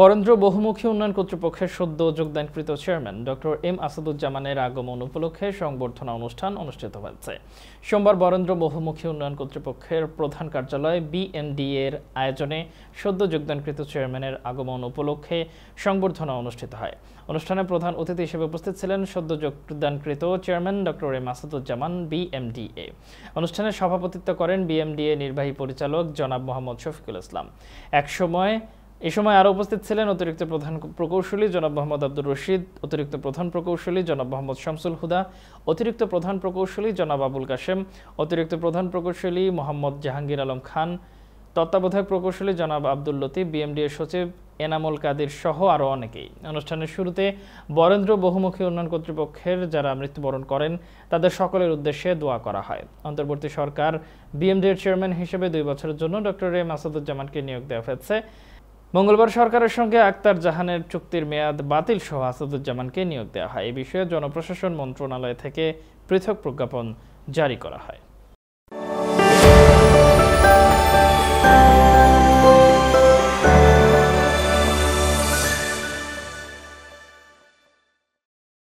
বরেন্দ্র বহুমুখী উন্নয়ন কর্তৃপক্ষের সদ্য যোগদানকৃত চেয়ারম্যান ডক্টর এম আসাদুজ্জামানের আগমন উপলক্ষে সংবর্ধনা অনুষ্ঠান অনুষ্ঠিত হয়েছে সোমবার বরেন্দ্র বহুমুখী উন্নয়ন কর্তৃপক্ষের প্রধান কার্যালয় বিএমডিএ এর আয়োজনে সদ্য যোগদানকৃত চেয়ারম্যানের আগমন উপলক্ষে সংবর্ধনা অনুষ্ঠিত হয় অনুষ্ঠানে প্রধান অতিথি হিসেবে উপস্থিত ছিলেন সদ্য যোগদানকৃত chairman doctor M Asaduzzaman BMDA অনুষ্ঠানে সভাপতিত্ব করেন বিএমডিএ নির্বাহী পরিচালক জনাব মোহাম্মদ শফিকুল ইসলাম একসময় এই সময় আরও উপস্থিত ছিলেন অতিরিক্ত প্রধান প্রকৌশলী জনাব মোহাম্মদ আব্দুর রশিদ অতিরিক্ত প্রধান প্রকৌশলী জনাব মোহাম্মদ শামসুল হুদা অতিরিক্ত প্রধান প্রকৌশলী জনাব আবুল কাশেম অতিরিক্ত প্রধান প্রকৌশলী মোহাম্মদ জাহাঙ্গীর আলম খান তত্ত্বাবধায়ক প্রকৌশলী জনাব আব্দুল লতিফ বিএমডিএ সচিব এনামুল কাদির সহ আরও অনেকেই অনুষ্ঠানের শুরুতে বরেন্দ্র বহুমুখী উন্নয়ন কর্তৃপক্ষের যারা মৃত্যুবরণ করেন তাদের সকলের উদ্দেশ্যে দোয়া করা হয় অন্তর্বর্তী সরকার বিএমডিএর চেয়ারম্যান হিসেবে দুই বছরের জন্য ডক্টর এ আসাদুজ্জামানকে নিয়োগ দেওয়া হয়েছে মঙ্গলবার সরকারের সঙ্গে আক্তার জাহানের চুক্তির মেয়াদ বাতিল সহ আসাদুজ্জামানকে নিয়োগ দেওয়া হয় এ বিষয়ে জনপ্রশাসন মন্ত্রণালয় থেকে পৃথক প্রজ্ঞাপন জারি করা হয়